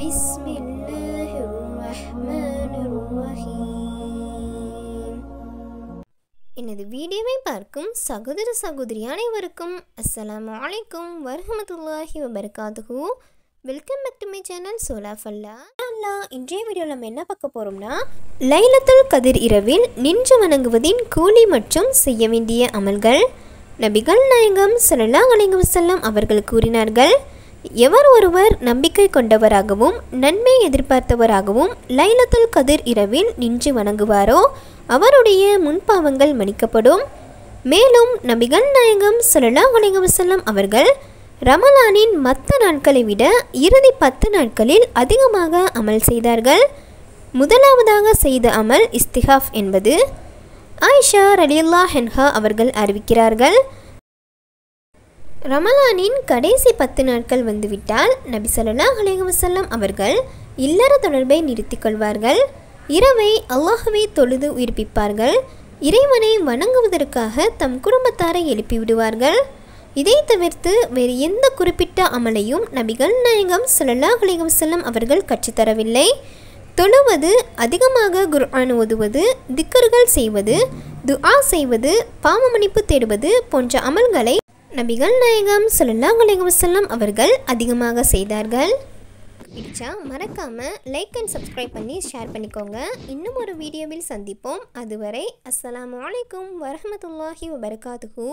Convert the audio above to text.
بسم الله الرحمن الرحيم எனது வீடியோவை பார்க்கும் சகோதர சகோதரி அனைவருக்கும் அஸ்ஸலாம் வலைக்கும் வரஹமத்துல்லாஹி வபர்காத்துஹூ welcome back to my channel சோலா ஃபல்லா அல்லா இன்றைய வீடியோவில் நம்ம என்ன பார்க்க போகிறோம்னா லைலத்துல் கதிர் இரவில் நின்று வணங்குவதின் கூலி மற்றும் செய்ய வேண்டிய அமல்கள் நபிகள் நாயகம் சல்லா அலைங்க செல்லம் அவர்கள் கூறினார்கள் எவர் ஒருவர் நம்பிக்கை கொண்டவராகவும் நன்மை எதிர்பார்த்தவராகவும் லைலத்துல் கதிர் இரவில் நின்று வணங்குவாரோ அவருடைய முன்பாவங்கள் மன்னிக்கப்படும் மேலும் நபிகள் நாயகம் சுல்லா வலைவசல்லம் அவர்கள் ரமலானின் மற்ற நாட்களை விட இறுதி பத்து நாட்களில் அதிகமாக அமல் செய்தார்கள் முதலாவதாக செய்த அமல் இஸ்திஹாஃப் என்பது ஆயிஷா ரலியுல்லா ஹென்ஹா அவர்கள் அறிவிக்கிறார்கள் ரமலானின் கடைசி பத்து நாட்கள் வந்துவிட்டால் நபி சொல்லாஹ் அலைவசல்லம் அவர்கள் இல்லற தொடர்பை நிறுத்திக் கொள்வார்கள் இரவை அல்லாஹவை தொழுது உயிர்ப்பிப்பார்கள் இறைவனை வணங்குவதற்காக தம் குடும்பத்தாரை எழுப்பிவிடுவார்கள் இதை தவிர்த்து வேறு எந்த குறிப்பிட்ட அமலையும் நபிகள் நாயகம் சுல்லாஹ் செல்லம் அவர்கள் கற்றுத்தரவில்லை தொழுவது அதிகமாக குர்ஆன் ஓதுவது திக்கர்கள் செய்வது துஆ செய்வது பாவமணிப்பு தேடுவது போன்ற அமல்களை நபிகள் நாயகம் வலைகம் செல்லம் அவர்கள் அதிகமாக செய்தார்கள் பிடிச்சா மறக்காமல் லைக் அண்ட் சப்ஸ்கிரைப் பண்ணி ஷேர் பண்ணிக்கோங்க இன்னும் ஒரு வீடியோவில் சந்திப்போம் அதுவரை அஸ்லாம் வலைக்கம் வரமத்துல்லாஹி வபர்காத்துஹூ